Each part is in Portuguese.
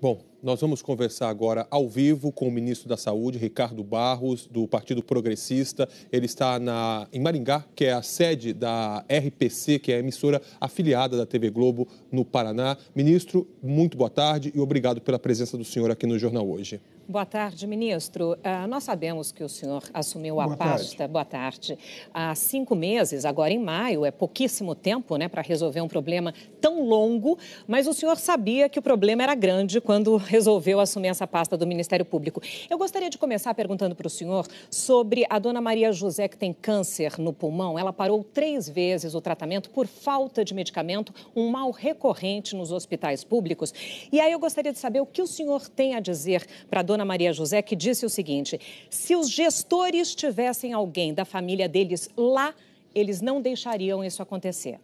Bom, Nós vamos conversar agora ao vivo com o ministro da Saúde, Ricardo Barros, do Partido Progressista. Ele está na, em Maringá, que é a sede da RPC, que é a emissora afiliada da TV Globo no Paraná. Ministro, muito boa tarde e obrigado pela presença do senhor aqui no Jornal hoje. Boa tarde, ministro. Uh, nós sabemos que o senhor assumiu a Boa pasta. Tarde. Boa tarde. Há cinco meses, agora em maio, é pouquíssimo tempo né, para resolver um problema tão longo, mas o senhor sabia que o problema era grande quando resolveu assumir essa pasta do Ministério Público. Eu gostaria de começar perguntando para o senhor sobre a dona Maria José, que tem câncer no pulmão. Ela parou três vezes o tratamento por falta de medicamento, um mal recorrente nos hospitais públicos. E aí eu gostaria de saber o que o senhor tem a dizer para a dona Maria José, que disse o seguinte: se os gestores tivessem alguém da família deles lá, eles não deixariam isso acontecer.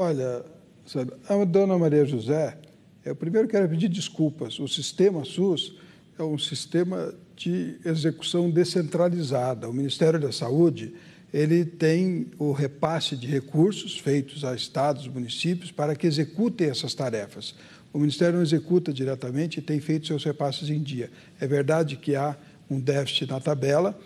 Olha, sabe, a dona Maria José, eu primeiro quero pedir desculpas. O sistema SUS é um sistema de execução descentralizada. O Ministério da Saúde ele tem o repasse de recursos feitos a estados, municípios, para que executem essas tarefas. O Ministério não executa diretamente e tem feito seus repasses em dia. É verdade que há um déficit na tabela,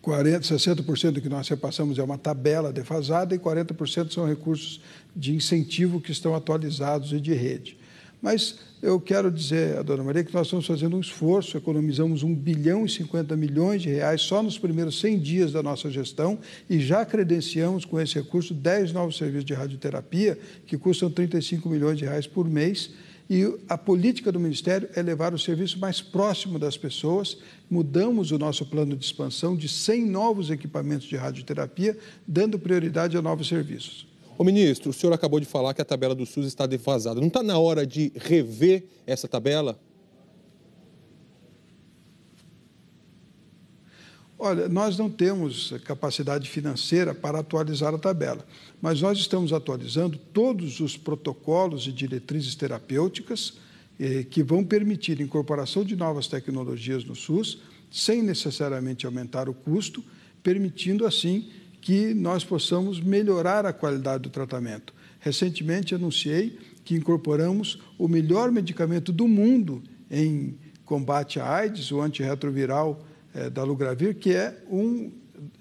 40, 60% do que nós repassamos é uma tabela defasada e 40% são recursos de incentivo que estão atualizados e de rede. Mas eu quero dizer a dona Maria que nós estamos fazendo um esforço, economizamos 1 bilhão e 50 milhões de reais só nos primeiros 100 dias da nossa gestão e já credenciamos com esse recurso 10 novos serviços de radioterapia que custam 35 milhões de reais por mês e a política do Ministério é levar o serviço mais próximo das pessoas. Mudamos o nosso plano de expansão de 100 novos equipamentos de radioterapia, dando prioridade a novos serviços. O ministro, o senhor acabou de falar que a tabela do SUS está defasada. Não está na hora de rever essa tabela? Olha, nós não temos capacidade financeira para atualizar a tabela, mas nós estamos atualizando todos os protocolos e diretrizes terapêuticas eh, que vão permitir a incorporação de novas tecnologias no SUS, sem necessariamente aumentar o custo, permitindo assim que nós possamos melhorar a qualidade do tratamento. Recentemente anunciei que incorporamos o melhor medicamento do mundo em combate à AIDS, o antirretroviral é, Lugravir, que é um,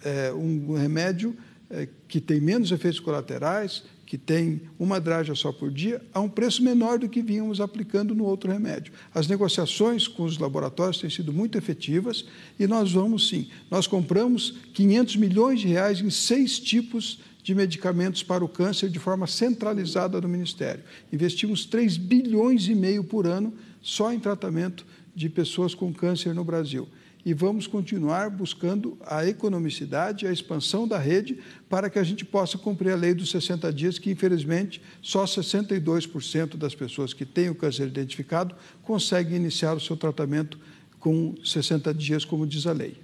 é, um remédio é, que tem menos efeitos colaterais, que tem uma draja só por dia, a um preço menor do que vínhamos aplicando no outro remédio. As negociações com os laboratórios têm sido muito efetivas e nós vamos sim. Nós compramos 500 milhões de reais em seis tipos de medicamentos para o câncer de forma centralizada no Ministério. Investimos 3 bilhões e meio por ano só em tratamento de pessoas com câncer no Brasil e vamos continuar buscando a economicidade, a expansão da rede, para que a gente possa cumprir a lei dos 60 dias, que infelizmente só 62% das pessoas que têm o câncer identificado conseguem iniciar o seu tratamento com 60 dias, como diz a lei.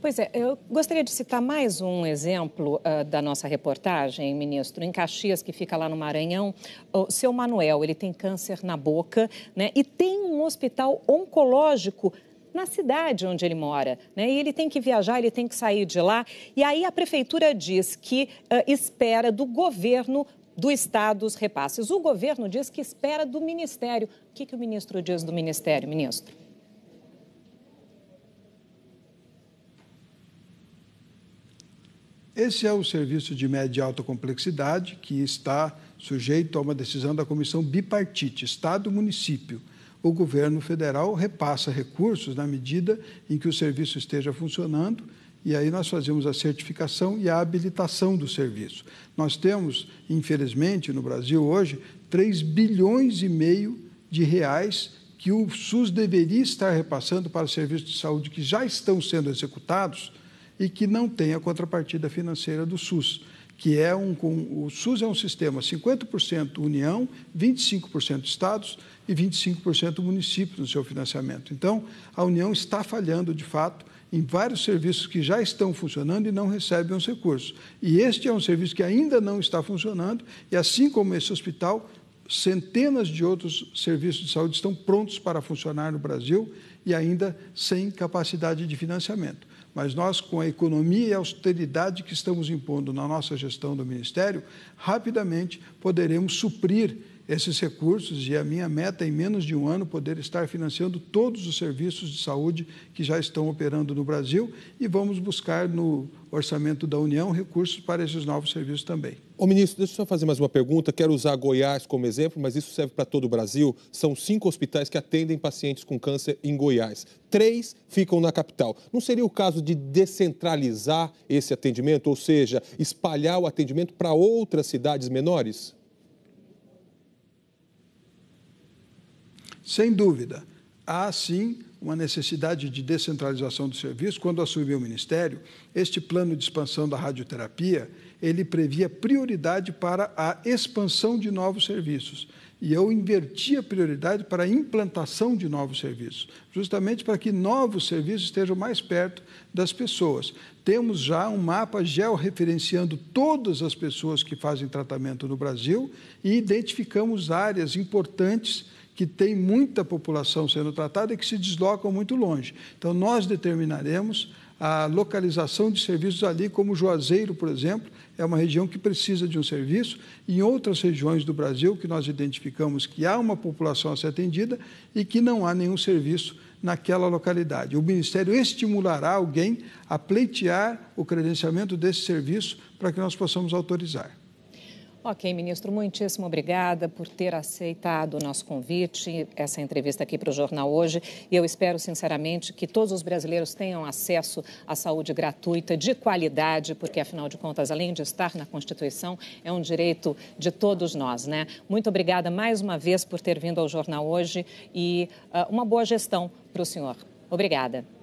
Pois é, eu gostaria de citar mais um exemplo uh, da nossa reportagem, ministro. Em Caxias, que fica lá no Maranhão, o seu Manuel, ele tem câncer na boca, né? E tem um hospital oncológico na cidade onde ele mora. Né? E ele tem que viajar, ele tem que sair de lá. E aí a prefeitura diz que uh, espera do governo do Estado os repasses. O governo diz que espera do Ministério. O que, que o ministro diz do Ministério, ministro? Esse é o serviço de média e alta complexidade que está sujeito a uma decisão da comissão bipartite, Estado-município. e o governo federal repassa recursos na medida em que o serviço esteja funcionando, e aí nós fazemos a certificação e a habilitação do serviço. Nós temos, infelizmente, no Brasil hoje, 3 bilhões e meio de reais que o SUS deveria estar repassando para serviços de saúde que já estão sendo executados e que não têm a contrapartida financeira do SUS que é um o SUS é um sistema 50% União, 25% estados e 25% municípios no seu financiamento. Então, a União está falhando de fato em vários serviços que já estão funcionando e não recebem os recursos. E este é um serviço que ainda não está funcionando e assim como esse hospital, centenas de outros serviços de saúde estão prontos para funcionar no Brasil e ainda sem capacidade de financiamento. Mas nós, com a economia e a austeridade que estamos impondo na nossa gestão do Ministério, rapidamente poderemos suprir esses recursos e a minha meta é, em menos de um ano poder estar financiando todos os serviços de saúde que já estão operando no Brasil e vamos buscar no orçamento da União recursos para esses novos serviços também. Ô ministro, deixa eu só fazer mais uma pergunta. Quero usar Goiás como exemplo, mas isso serve para todo o Brasil. São cinco hospitais que atendem pacientes com câncer em Goiás. Três ficam na capital. Não seria o caso de descentralizar esse atendimento, ou seja, espalhar o atendimento para outras cidades menores? Sem dúvida há sim uma necessidade de descentralização do serviço. Quando assumi o ministério, este plano de expansão da radioterapia, ele previa prioridade para a expansão de novos serviços. E eu inverti a prioridade para a implantação de novos serviços, justamente para que novos serviços estejam mais perto das pessoas. Temos já um mapa georreferenciando todas as pessoas que fazem tratamento no Brasil e identificamos áreas importantes que tem muita população sendo tratada e que se deslocam muito longe. Então, nós determinaremos a localização de serviços ali, como Juazeiro, por exemplo, é uma região que precisa de um serviço. Em outras regiões do Brasil, que nós identificamos que há uma população a ser atendida e que não há nenhum serviço naquela localidade. O Ministério estimulará alguém a pleitear o credenciamento desse serviço para que nós possamos autorizar. Ok, ministro, muitíssimo obrigada por ter aceitado o nosso convite, essa entrevista aqui para o Jornal Hoje. E eu espero, sinceramente, que todos os brasileiros tenham acesso à saúde gratuita, de qualidade, porque, afinal de contas, além de estar na Constituição, é um direito de todos nós, né? Muito obrigada mais uma vez por ter vindo ao Jornal Hoje e uh, uma boa gestão para o senhor. Obrigada.